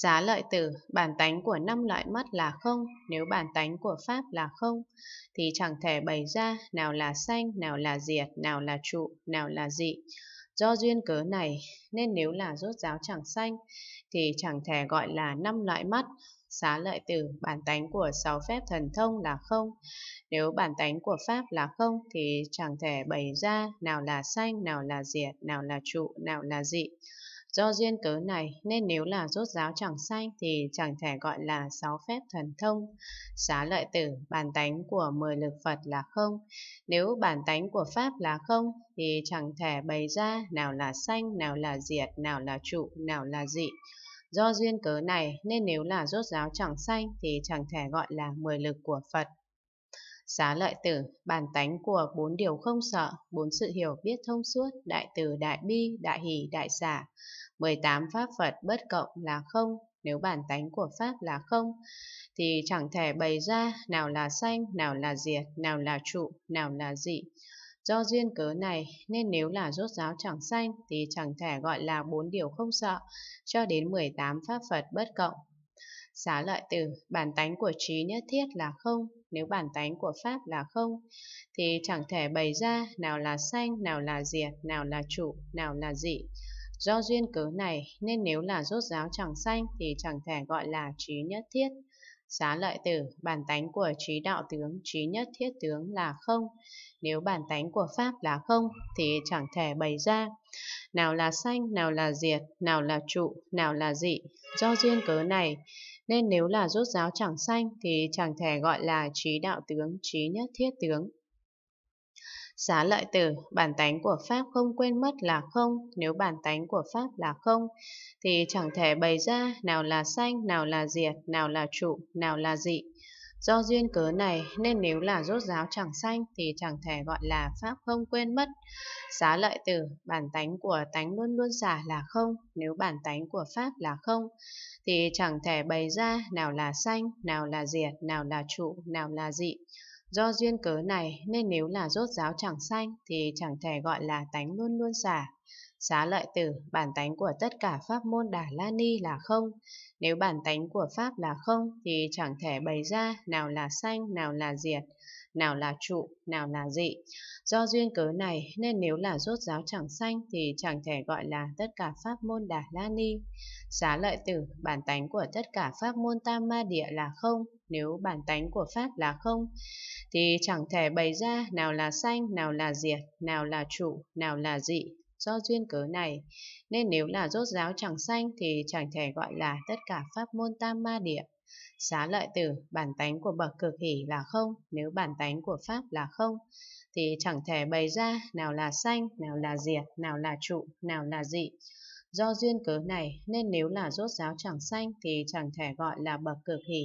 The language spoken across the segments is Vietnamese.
Giá lợi tử, bản tánh của năm loại mắt là không, nếu bản tánh của Pháp là không, thì chẳng thể bày ra nào là xanh nào là diệt, nào là trụ, nào là dị. Do duyên cớ này, nên nếu là rốt giáo chẳng xanh thì chẳng thể gọi là năm loại mắt. Xá lợi tử, bản tánh của sáu phép thần thông là không. Nếu bản tánh của Pháp là không, thì chẳng thể bày ra nào là xanh nào là diệt, nào là trụ, nào là dị. Do duyên cớ này nên nếu là rốt giáo chẳng sanh thì chẳng thể gọi là sáu phép thần thông. Xá lợi tử, bản tánh của mười lực Phật là không. Nếu bản tánh của Pháp là không thì chẳng thể bày ra nào là sanh, nào là diệt, nào là trụ, nào là dị. Do duyên cớ này nên nếu là rốt giáo chẳng sanh thì chẳng thể gọi là mười lực của Phật xá lợi tử, bản tánh của bốn điều không sợ, bốn sự hiểu biết thông suốt, đại từ, đại bi, đại hỷ, đại giả. 18 pháp Phật bất cộng là không, nếu bản tánh của Pháp là không, thì chẳng thể bày ra nào là xanh nào là diệt, nào là trụ, nào là dị. Do duyên cớ này, nên nếu là rốt giáo chẳng xanh thì chẳng thể gọi là bốn điều không sợ, cho đến 18 pháp Phật bất cộng. Xá lợi tử, bản tánh của trí nhất thiết là không, nếu bản tánh của Pháp là không, thì chẳng thể bày ra nào là sanh, nào là diệt, nào là trụ, nào là dị. Do duyên cớ này, nên nếu là rốt giáo chẳng sanh thì chẳng thể gọi là trí nhất thiết. Xá lợi tử, bản tánh của trí đạo tướng, trí nhất thiết tướng là không. Nếu bản tánh của Pháp là không, thì chẳng thể bày ra. Nào là sanh, nào là diệt, nào là trụ, nào là dị. Do duyên cớ này, nên nếu là rốt giáo chẳng sanh thì chẳng thể gọi là trí đạo tướng, trí nhất thiết tướng. Xá lợi tử, bản tánh của Pháp không quên mất là không, nếu bản tánh của Pháp là không, thì chẳng thể bày ra nào là sanh, nào là diệt, nào là trụ, nào là dị. Do duyên cớ này nên nếu là rốt giáo chẳng sanh thì chẳng thể gọi là pháp không quên mất. Xá lợi tử, bản tánh của tánh luôn luôn giả là không, nếu bản tánh của pháp là không thì chẳng thể bày ra nào là sanh, nào là diệt, nào là trụ, nào là dị. Do duyên cớ này nên nếu là rốt giáo chẳng sanh thì chẳng thể gọi là tánh luôn luôn giả. Xá lợi tử, bản tánh của tất cả pháp môn Đà La Ni là không. Nếu bản tánh của Pháp là không, thì chẳng thể bày ra nào là sanh, nào là diệt, nào là trụ, nào là dị. Do duyên cớ này, nên nếu là rốt giáo chẳng sanh, thì chẳng thể gọi là tất cả pháp môn Đà La Ni. Xá lợi tử, bản tánh của tất cả pháp môn Tam Ma Địa là không. Nếu bản tánh của Pháp là không, thì chẳng thể bày ra nào là sanh, nào là diệt, nào là trụ, nào là dị, do duyên cớ này, nên nếu là rốt giáo chẳng sanh thì chẳng thể gọi là tất cả pháp môn tam ma địa. Xá lợi tử, bản tánh của bậc cực hỷ là không, nếu bản tánh của pháp là không, thì chẳng thể bày ra nào là sanh, nào là diệt, nào là trụ, nào là dị. Do duyên cớ này nên nếu là rốt giáo chẳng sanh thì chẳng thể gọi là bậc cực hỷ.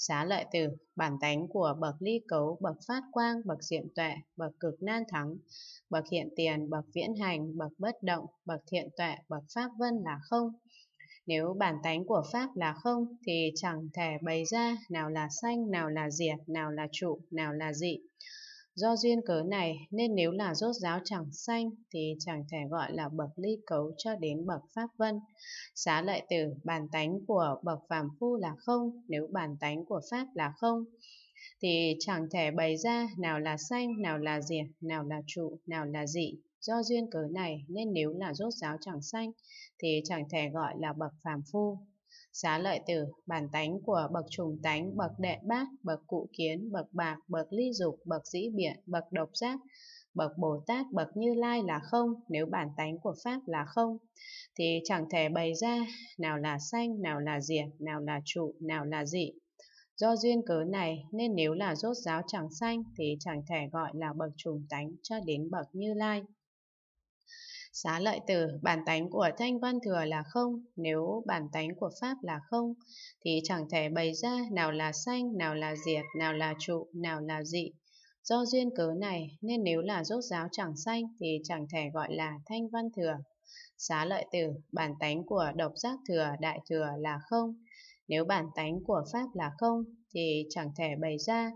Xá lợi từ bản tánh của bậc ly cấu, bậc phát quang, bậc diệm tuệ, bậc cực nan thắng, bậc hiện tiền, bậc viễn hành, bậc bất động, bậc thiện tuệ, bậc pháp vân là không. Nếu bản tánh của Pháp là không thì chẳng thể bày ra nào là sanh, nào là diệt, nào là trụ, nào là dị. Do duyên cớ này nên nếu là rốt giáo chẳng xanh thì chẳng thể gọi là bậc ly cấu cho đến bậc pháp vân. Xá lợi tử, bản tánh của bậc phàm phu là không, nếu bản tánh của pháp là không thì chẳng thể bày ra nào là sanh, nào là diệt, nào là trụ, nào là dị. Do duyên cớ này nên nếu là rốt giáo chẳng sanh thì chẳng thể gọi là bậc phàm phu. Xá lợi tử, bản tánh của bậc trùng tánh, bậc đệ bát, bậc cụ kiến, bậc bạc, bậc ly dục, bậc dĩ biện, bậc độc giác, bậc Bồ Tát, bậc Như Lai là không, nếu bản tánh của Pháp là không, thì chẳng thể bày ra nào là sanh, nào là diệt, nào là trụ, nào là dị. Do duyên cớ này nên nếu là rốt giáo chẳng sanh thì chẳng thể gọi là bậc trùng tánh cho đến bậc Như Lai. Xá lợi tử, bản tánh của thanh văn thừa là không, nếu bản tánh của Pháp là không, thì chẳng thể bày ra nào là sanh, nào là diệt, nào là trụ, nào là dị. Do duyên cớ này, nên nếu là rốt giáo chẳng sanh thì chẳng thể gọi là thanh văn thừa. Xá lợi tử, bản tánh của độc giác thừa, đại thừa là không. Nếu bản tánh của Pháp là không, thì chẳng thể bày ra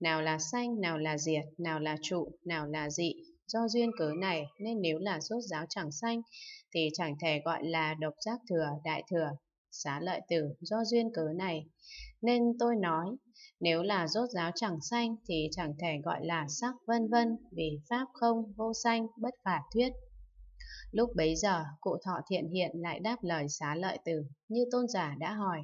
nào là sanh, nào là diệt, nào là trụ, nào là dị, do duyên cớ này nên nếu là sốt giáo chẳng sanh thì chẳng thể gọi là độc giác thừa đại thừa xá lợi tử do duyên cớ này nên tôi nói nếu là rốt giáo chẳng sanh thì chẳng thể gọi là sắc vân vân vì pháp không vô sanh bất khả thuyết Lúc bấy giờ, cụ thọ thiện hiện lại đáp lời xá lợi từ, như tôn giả đã hỏi.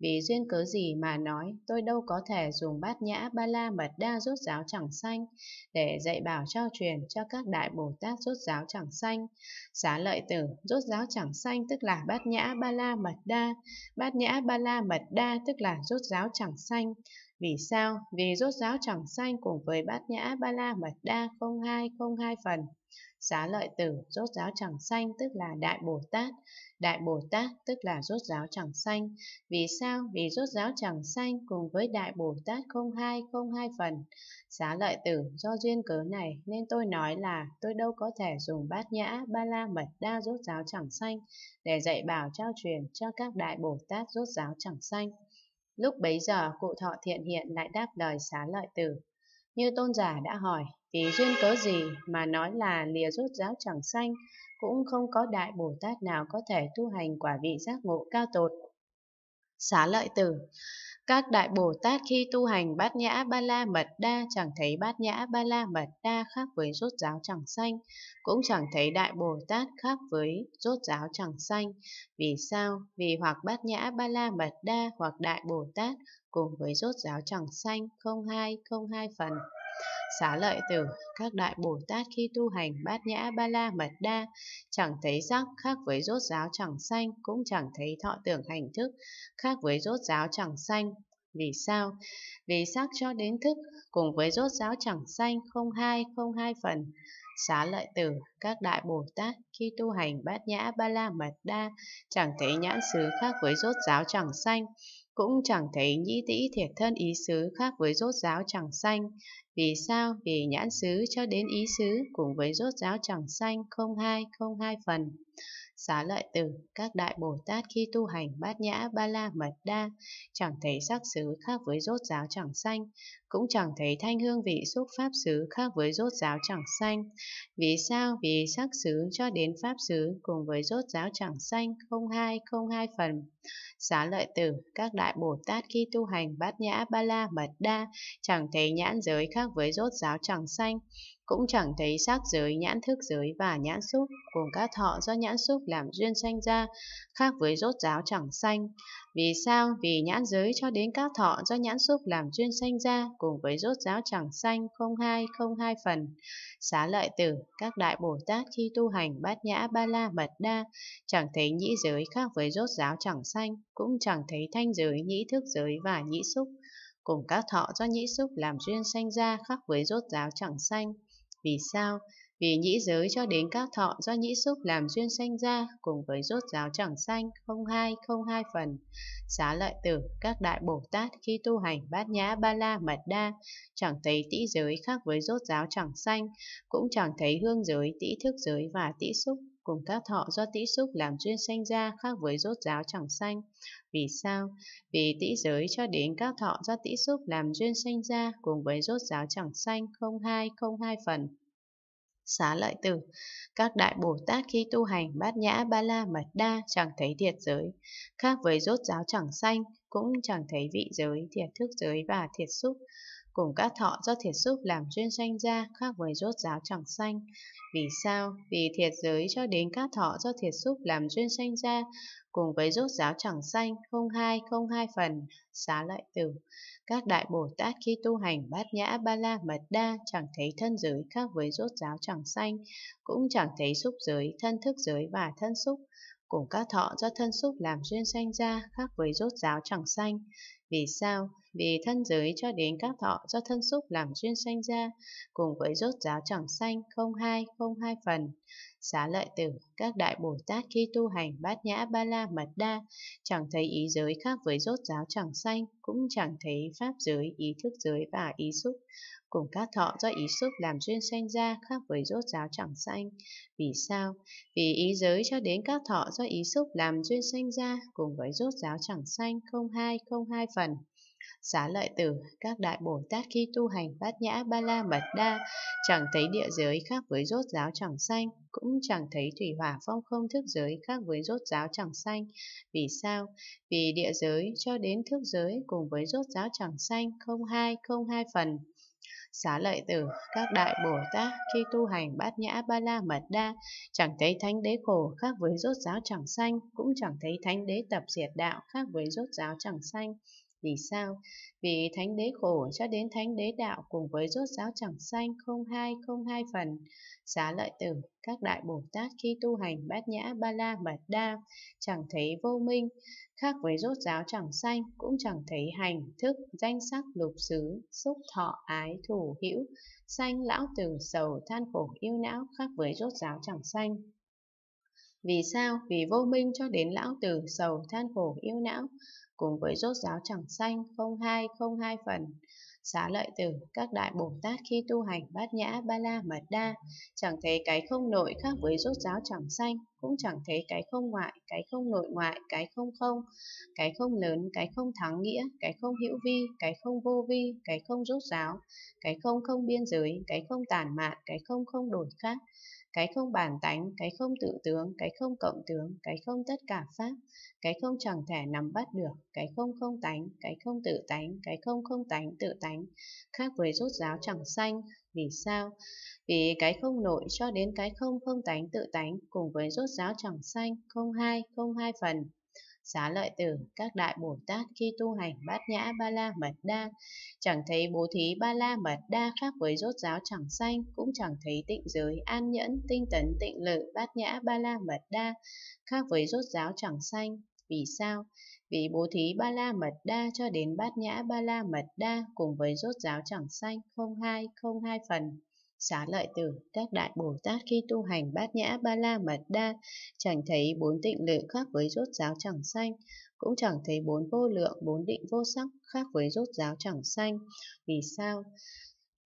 Vì duyên cớ gì mà nói, tôi đâu có thể dùng bát nhã ba la mật đa rốt giáo chẳng sanh để dạy bảo cho truyền cho các đại Bồ Tát rốt giáo chẳng sanh. Xá lợi tử, rốt giáo chẳng sanh tức là bát nhã ba la mật đa, bát nhã ba la mật đa tức là rốt giáo chẳng sanh. Vì sao? Vì rốt giáo chẳng sanh cùng với bát nhã ba la mật đa không hai không hai phần Xá lợi tử, rốt ráo chẳng xanh tức là Đại Bồ Tát, Đại Bồ Tát tức là rốt ráo chẳng xanh. Vì sao? Vì rốt ráo chẳng xanh cùng với Đại Bồ Tát không hai, không hai phần. Xá lợi tử, do duyên cớ này nên tôi nói là tôi đâu có thể dùng bát nhã, ba la mật đa rốt ráo chẳng xanh để dạy bảo trao truyền cho các Đại Bồ Tát rốt ráo chẳng xanh. Lúc bấy giờ, cụ thọ thiện hiện lại đáp lời xá lợi tử. Như tôn giả đã hỏi, vì duyên cớ gì mà nói là lìa rốt giáo chẳng sanh, cũng không có đại Bồ Tát nào có thể tu hành quả vị giác ngộ cao tột. Xá lợi tử Các đại Bồ Tát khi tu hành bát nhã ba la mật đa chẳng thấy bát nhã ba la mật đa khác với rốt giáo chẳng xanh cũng chẳng thấy đại Bồ Tát khác với rốt giáo chẳng xanh Vì sao? Vì hoặc bát nhã ba la mật đa hoặc đại Bồ Tát cùng với rốt giáo chẳng xanh không hai, không hai phần. Xá lợi tử, các đại Bồ Tát khi tu hành bát nhã ba la mật đa, chẳng thấy sắc khác với rốt giáo chẳng xanh cũng chẳng thấy thọ tưởng hành thức khác với rốt giáo chẳng xanh Vì sao? Vì sắc cho đến thức cùng với rốt giáo chẳng xanh không hai, không hai phần. Xá lợi tử, các đại Bồ Tát khi tu hành bát nhã ba la mật đa, chẳng thấy nhãn xứ khác với rốt giáo chẳng xanh cũng chẳng thấy nhĩ tĩ thiệt thân ý xứ khác với rốt giáo chẳng xanh. Vì sao? Vì nhãn xứ cho đến ý xứ cùng với rốt giáo chẳng xanh không hai, không hai phần. Xá lợi tử, các đại Bồ Tát khi tu hành bát nhã ba la mật đa, chẳng thấy sắc xứ khác với rốt giáo chẳng xanh, cũng chẳng thấy thanh hương vị xúc pháp xứ khác với rốt giáo chẳng xanh. Vì sao? Vì sắc xứ cho đến pháp xứ cùng với rốt giáo chẳng xanh, không hai, không hai phần. Xá lợi tử, các đại Bồ Tát khi tu hành bát nhã ba la mật đa, chẳng thấy nhãn giới khác với rốt giáo chẳng xanh, cũng chẳng thấy sắc giới, nhãn thức giới và nhãn xúc cùng các thọ do nhãn xúc làm duyên sanh ra, khác với rốt giáo chẳng sanh. Vì sao? Vì nhãn giới cho đến các thọ do nhãn xúc làm duyên sanh ra cùng với rốt giáo chẳng sanh không hai không hai phần. Xá lợi tử, các đại Bồ Tát khi tu hành bát nhã ba la mật đa, chẳng thấy nhĩ giới khác với rốt giáo chẳng sanh, cũng chẳng thấy thanh giới, nhĩ thức giới và nhĩ xúc cùng các thọ do nhĩ xúc làm duyên sanh ra khác với rốt giáo chẳng sanh vì sao? Vì nhĩ giới cho đến các thọ do nhĩ xúc làm duyên sanh ra cùng với rốt giáo chẳng sanh không hai không hai phần. Xá lợi tử, các đại Bồ Tát khi tu hành bát nhã ba la mật đa chẳng thấy tĩ giới khác với rốt giáo chẳng sanh, cũng chẳng thấy hương giới, tĩ thức giới và tĩ xúc cùng các thọ do tĩ xúc làm duyên sanh ra khác với rốt giáo chẳng sanh. Vì sao? Vì tĩ giới cho đến các thọ do tĩ xúc làm duyên sanh ra cùng với rốt giáo chẳng sanh không hai không hai phần. Xá lợi tử, các đại Bồ Tát khi tu hành bát nhã ba la mật đa chẳng thấy thiệt giới, khác với rốt giáo chẳng sanh, cũng chẳng thấy vị giới, thiệt thức giới và thiệt xúc. Cùng các thọ do thiệt xúc làm chuyên sanh ra khác với rốt giáo chẳng sanh. Vì sao? Vì thiệt giới cho đến các thọ do thiệt xúc làm chuyên sanh ra cùng với rốt giáo chẳng sanh không hai không hai phần xá lợi tử. Các đại Bồ Tát khi tu hành bát nhã ba la mật đa chẳng thấy thân giới khác với rốt giáo chẳng sanh, cũng chẳng thấy xúc giới, thân thức giới và thân xúc cùng các thọ do thân xúc làm duyên sanh ra khác với rốt giáo chẳng sanh vì sao? Vì thân giới cho đến các thọ do thân xúc làm duyên sanh ra, cùng với rốt giáo chẳng sanh, không hai, không hai phần. Xá lợi tử, các đại Bồ Tát khi tu hành bát nhã ba la mật đa, chẳng thấy ý giới khác với rốt giáo chẳng sanh, cũng chẳng thấy pháp giới, ý thức giới và ý xúc, cùng các thọ do ý xúc làm duyên sanh ra khác với rốt giáo chẳng sanh. Vì sao? Vì ý giới cho đến các thọ do ý xúc làm duyên sanh ra cùng với rốt giáo chẳng sanh không hai không hai phần. Xá lợi tử, các đại Bồ Tát khi tu hành bát nhã ba la mật đa, chẳng thấy địa giới khác với rốt giáo chẳng xanh, cũng chẳng thấy thủy hỏa phong không thức giới khác với rốt giáo chẳng xanh. Vì sao? Vì địa giới cho đến thức giới cùng với rốt giáo chẳng xanh không hai không hai phần. Xá lợi tử, các đại Bồ Tát khi tu hành bát nhã ba la mật đa, chẳng thấy thánh đế khổ khác với rốt giáo chẳng xanh, cũng chẳng thấy thánh đế tập diệt đạo khác với rốt giáo chẳng xanh. Vì sao? Vì thánh đế khổ cho đến thánh đế đạo cùng với rốt giáo chẳng sanh không hai không hai phần. Xá lợi tử, các đại Bồ Tát khi tu hành bát nhã ba la mật đa, chẳng thấy vô minh, khác với rốt giáo chẳng sanh cũng chẳng thấy hành, thức, danh sắc, lục xứ, xúc thọ, ái, thủ, hữu, sanh, lão tử, sầu, than khổ, yêu não khác với rốt giáo chẳng sanh. Vì sao? Vì vô minh cho đến lão tử, sầu, than khổ, yêu não cùng với rốt giáo chẳng xanh không hai không hai phần xá lợi tử các đại bồ tát khi tu hành bát nhã ba la mật đa chẳng thấy cái không nội khác với rốt giáo chẳng xanh cũng chẳng thấy cái không ngoại cái không nội ngoại cái không không cái không lớn cái không thắng nghĩa cái không hữu vi cái không vô vi cái không rốt giáo cái không không biên giới cái không tản mạn cái không không đổi khác cái không bản tánh, cái không tự tướng, cái không cộng tướng, cái không tất cả pháp, cái không chẳng thể nắm bắt được, cái không không tánh, cái không tự tánh, cái không không tánh tự tánh, khác với rốt giáo chẳng sanh. Vì sao? Vì cái không nội cho đến cái không không tánh tự tánh cùng với rốt giáo chẳng sanh, không hai, không hai phần, Xá lợi tử, các đại Bồ Tát khi tu hành bát nhã ba la mật đa, chẳng thấy bố thí ba la mật đa khác với rốt giáo chẳng sanh, cũng chẳng thấy tịnh giới, an nhẫn, tinh tấn, tịnh lự, bát nhã ba la mật đa, khác với rốt giáo chẳng sanh. Vì sao? Vì bố thí ba la mật đa cho đến bát nhã ba la mật đa cùng với rốt giáo chẳng sanh, không hai, không hai phần. Xá lợi tử, các đại Bồ Tát khi tu hành bát nhã ba la mật đa, chẳng thấy bốn tịnh lự khác với rốt giáo chẳng xanh cũng chẳng thấy bốn vô lượng, bốn định vô sắc khác với rốt giáo chẳng xanh Vì sao?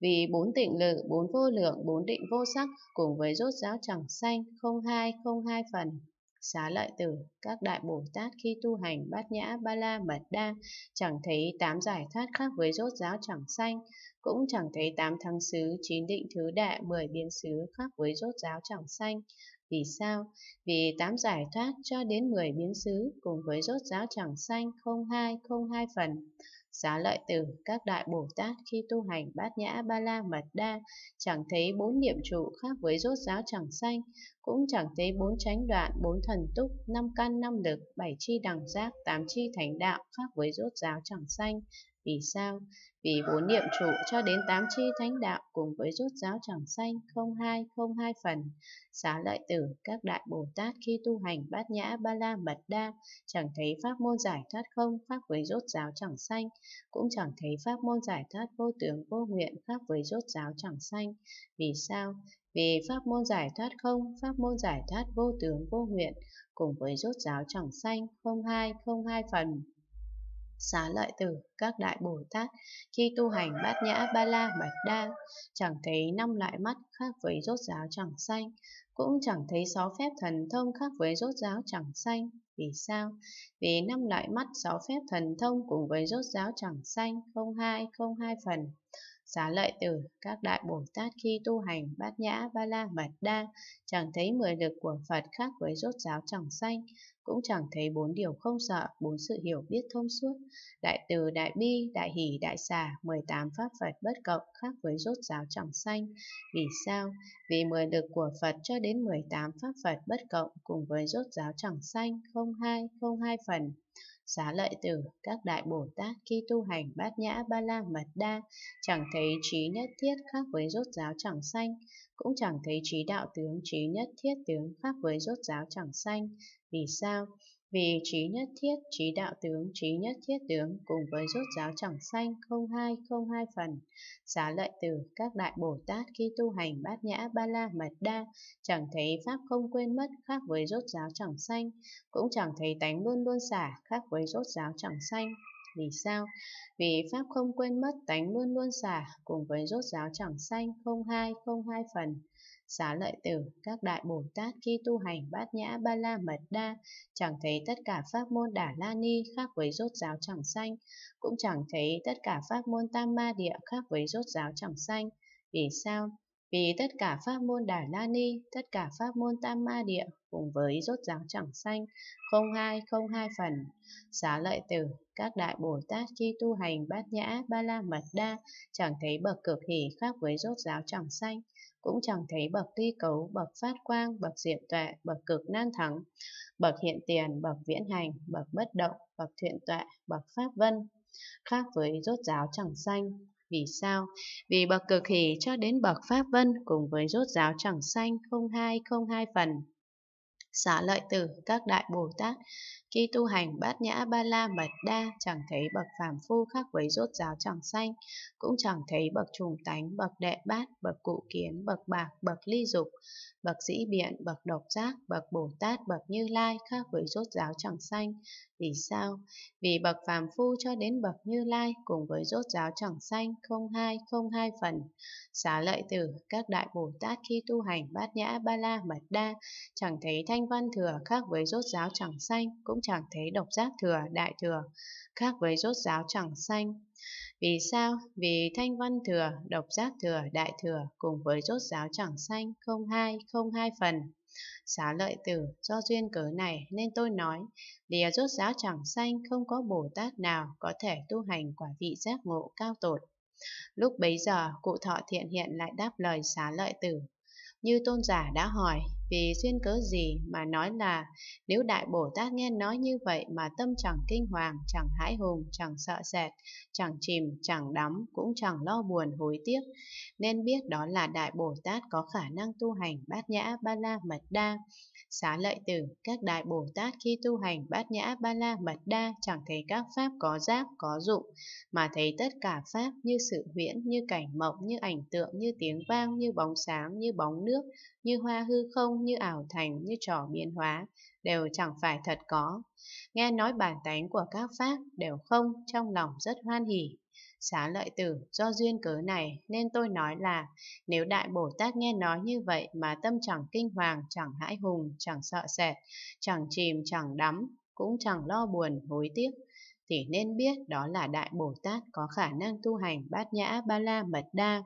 Vì bốn tịnh lự, bốn vô lượng, bốn định vô sắc cùng với rốt giáo chẳng xanh không hai, không hai phần, xá lợi tử, các đại Bồ Tát khi tu hành bát nhã ba la mật đa, chẳng thấy tám giải thoát khác với rốt giáo chẳng sanh, cũng chẳng thấy tám thắng xứ, chín định thứ đệ mười biến xứ khác với rốt giáo chẳng sanh, vì sao? Vì tám giải thoát cho đến 10 biến xứ cùng với rốt giáo chẳng sanh không hai không hai phần. Xá lợi tử, các đại Bồ Tát khi tu hành bát nhã ba la mật đa, chẳng thấy bốn niệm trụ khác với rốt giáo chẳng sanh, cũng chẳng thấy bốn chánh đoạn, bốn thần túc, năm căn năm lực, bảy chi đẳng giác, tám chi thành đạo khác với rốt giáo chẳng sanh, vì sao? Vì bốn niệm trụ cho đến tám chi thánh đạo cùng với rút giáo chẳng xanh không hai không hai phần. Xá lợi tử, các đại Bồ Tát khi tu hành bát nhã ba la mật đa, chẳng thấy pháp môn giải thoát không khác với rốt giáo chẳng xanh cũng chẳng thấy pháp môn giải thoát vô tướng vô nguyện khác với rốt giáo chẳng xanh Vì sao? Vì pháp môn giải thoát không, pháp môn giải thoát vô tướng vô nguyện, cùng với rốt giáo chẳng xanh không hai, không hai phần xá lợi tử, các đại Bồ Tát, khi tu hành bát nhã ba la bạch đa, chẳng thấy năm loại mắt khác với rốt giáo chẳng xanh, cũng chẳng thấy sáu phép thần thông khác với rốt giáo chẳng xanh. Vì sao? Vì năm loại mắt sáu phép thần thông cùng với rốt giáo chẳng xanh, không hai, không hai phần. Xá lợi tử, các đại Bồ Tát khi tu hành bát nhã ba la mật đa, chẳng thấy mười lực của Phật khác với rốt giáo chẳng xanh cũng chẳng thấy bốn điều không sợ, bốn sự hiểu biết thông suốt. Đại từ, đại bi, đại hỷ, đại xả, 18 pháp Phật bất cộng khác với rốt giáo chẳng xanh Vì sao? Vì mười lực của Phật cho đến 18 pháp Phật bất cộng cùng với rốt giáo chẳng xanh không hai, không hai phần. Xá lợi tử, các đại Bồ Tát khi tu hành bát nhã ba la mật đa, chẳng thấy trí nhất thiết khác với rốt giáo chẳng sanh, cũng chẳng thấy trí đạo tướng trí nhất thiết tướng khác với rốt giáo chẳng sanh. Vì sao? Vì trí nhất thiết, trí đạo tướng, trí nhất thiết tướng cùng với rốt giáo chẳng sanh không hai không hai phần. Xá lợi từ các đại Bồ Tát khi tu hành bát nhã ba la mật đa, chẳng thấy pháp không quên mất khác với rốt giáo chẳng sanh, cũng chẳng thấy tánh luôn luôn xả khác với rốt giáo chẳng sanh. Vì sao? Vì Pháp không quên mất tánh luôn luôn xả cùng với rốt giáo chẳng sanh không hai không hai phần. Xá lợi tử, các đại Bồ Tát khi tu hành bát nhã ba la mật đa, chẳng thấy tất cả pháp môn đà la ni khác với rốt giáo chẳng sanh, cũng chẳng thấy tất cả pháp môn tam ma địa khác với rốt giáo chẳng sanh. Vì sao? Vì tất cả pháp môn đà la ni, tất cả pháp môn tam ma địa cùng với rốt giáo chẳng sanh, không hai, không hai phần. Xá lợi tử, các đại Bồ Tát khi tu hành bát nhã, ba la mật đa, chẳng thấy bậc cực hỷ khác với rốt giáo chẳng sanh cũng chẳng thấy bậc ly cấu, bậc phát quang, bậc diệm tuệ, bậc cực nan thắng, bậc hiện tiền, bậc viễn hành, bậc bất động, bậc thiện tuệ, bậc pháp vân. Khác với rốt giáo chẳng sanh, vì sao? Vì bậc cực hỷ cho đến bậc pháp vân cùng với rốt giáo chẳng sanh không hai không hai phần. Xá lợi tử, các đại Bồ Tát, khi tu hành bát nhã ba la mật đa, chẳng thấy bậc phàm phu khác với rốt giáo chẳng xanh cũng chẳng thấy bậc trùng tánh, bậc đệ bát, bậc cụ kiến, bậc bạc, bậc ly dục, bậc sĩ biện, bậc độc giác, bậc Bồ Tát, bậc Như Lai khác với rốt giáo chẳng xanh vì sao? Vì bậc phàm phu cho đến bậc Như Lai cùng với rốt giáo chẳng sanh không hai không hai phần. Xá lợi tử, các đại Bồ Tát khi tu hành bát nhã ba la mật đa, chẳng thấy thanh văn thừa khác với rốt giáo chẳng sanh, cũng chẳng thấy độc giác thừa đại thừa khác với rốt giáo chẳng sanh. Vì sao? Vì thanh văn thừa, độc giác thừa, đại thừa cùng với rốt giáo chẳng sanh không hai không hai phần. Xá lợi tử, do duyên cớ này nên tôi nói, lìa rốt giáo chẳng sanh không có Bồ Tát nào có thể tu hành quả vị giác ngộ cao tột. Lúc bấy giờ, cụ thọ thiện hiện lại đáp lời xá lợi tử. Như tôn giả đã hỏi, vì duyên cớ gì mà nói là nếu Đại Bồ Tát nghe nói như vậy mà tâm chẳng kinh hoàng, chẳng hãi hùng, chẳng sợ sệt, chẳng chìm, chẳng đắm, cũng chẳng lo buồn hối tiếc, nên biết đó là Đại Bồ Tát có khả năng tu hành bát nhã ba la mật đa. Xá lợi tử, các Đại Bồ Tát khi tu hành bát nhã ba la mật đa chẳng thấy các pháp có giác, có dụng, mà thấy tất cả pháp như sự huyễn, như cảnh mộng, như ảnh tượng, như tiếng vang, như bóng sáng, như bóng nước, như hoa hư không, không như ảo thành như trò biến hóa, đều chẳng phải thật có. Nghe nói bản tánh của các pháp đều không, trong lòng rất hoan hỉ. Xá lợi tử, do duyên cớ này nên tôi nói là nếu Đại Bồ Tát nghe nói như vậy mà tâm chẳng kinh hoàng, chẳng hãi hùng, chẳng sợ sệt, chẳng chìm, chẳng đắm, cũng chẳng lo buồn, hối tiếc, thì nên biết đó là Đại Bồ Tát có khả năng tu hành bát nhã ba la mật đa